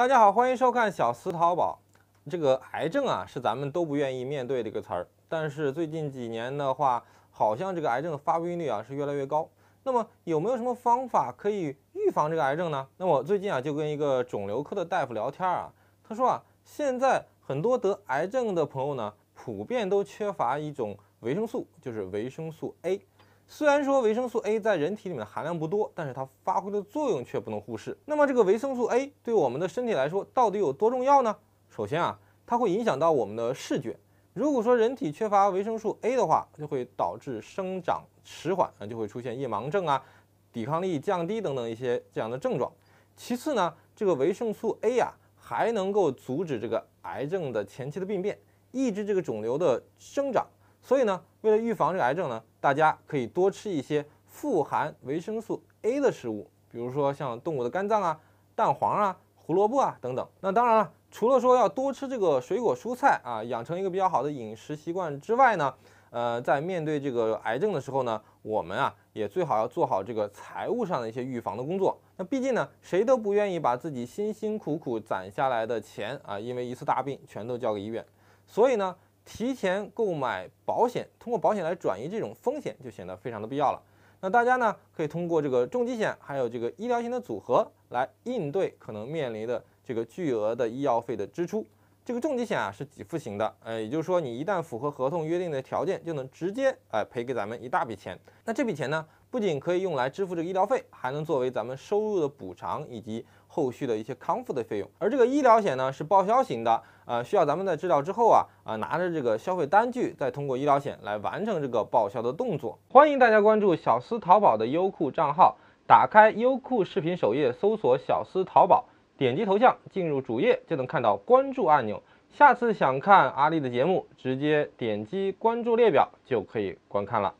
大家好，欢迎收看小思淘宝。这个癌症啊，是咱们都不愿意面对这个词儿。但是最近几年的话，好像这个癌症的发病率啊是越来越高。那么有没有什么方法可以预防这个癌症呢？那么最近啊，就跟一个肿瘤科的大夫聊天啊，他说啊，现在很多得癌症的朋友呢，普遍都缺乏一种维生素，就是维生素 A。虽然说维生素 A 在人体里面的含量不多，但是它发挥的作用却不能忽视。那么这个维生素 A 对我们的身体来说到底有多重要呢？首先啊，它会影响到我们的视觉。如果说人体缺乏维生素 A 的话，就会导致生长迟缓啊，就会出现夜盲症啊，抵抗力降低等等一些这样的症状。其次呢，这个维生素 A 呀，还能够阻止这个癌症的前期的病变，抑制这个肿瘤的生长。所以呢，为了预防这个癌症呢，大家可以多吃一些富含维生素 A 的食物，比如说像动物的肝脏啊、蛋黄啊、胡萝卜啊等等。那当然了，除了说要多吃这个水果蔬菜啊，养成一个比较好的饮食习惯之外呢，呃，在面对这个癌症的时候呢，我们啊也最好要做好这个财务上的一些预防的工作。那毕竟呢，谁都不愿意把自己辛辛苦苦攒下来的钱啊，因为一次大病全都交给医院。所以呢。提前购买保险，通过保险来转移这种风险，就显得非常的必要了。那大家呢，可以通过这个重疾险，还有这个医疗险的组合，来应对可能面临的这个巨额的医药费的支出。这个重疾险啊是给付型的，呃，也就是说你一旦符合合同约定的条件，就能直接哎赔给咱们一大笔钱。那这笔钱呢，不仅可以用来支付这个医疗费，还能作为咱们收入的补偿以及后续的一些康复的费用。而这个医疗险呢是报销型的，呃，需要咱们在治疗之后啊啊拿着这个消费单据，再通过医疗险来完成这个报销的动作。欢迎大家关注小司淘宝的优酷账号，打开优酷视频首页搜索小司淘宝。点击头像进入主页，就能看到关注按钮。下次想看阿丽的节目，直接点击关注列表就可以观看了。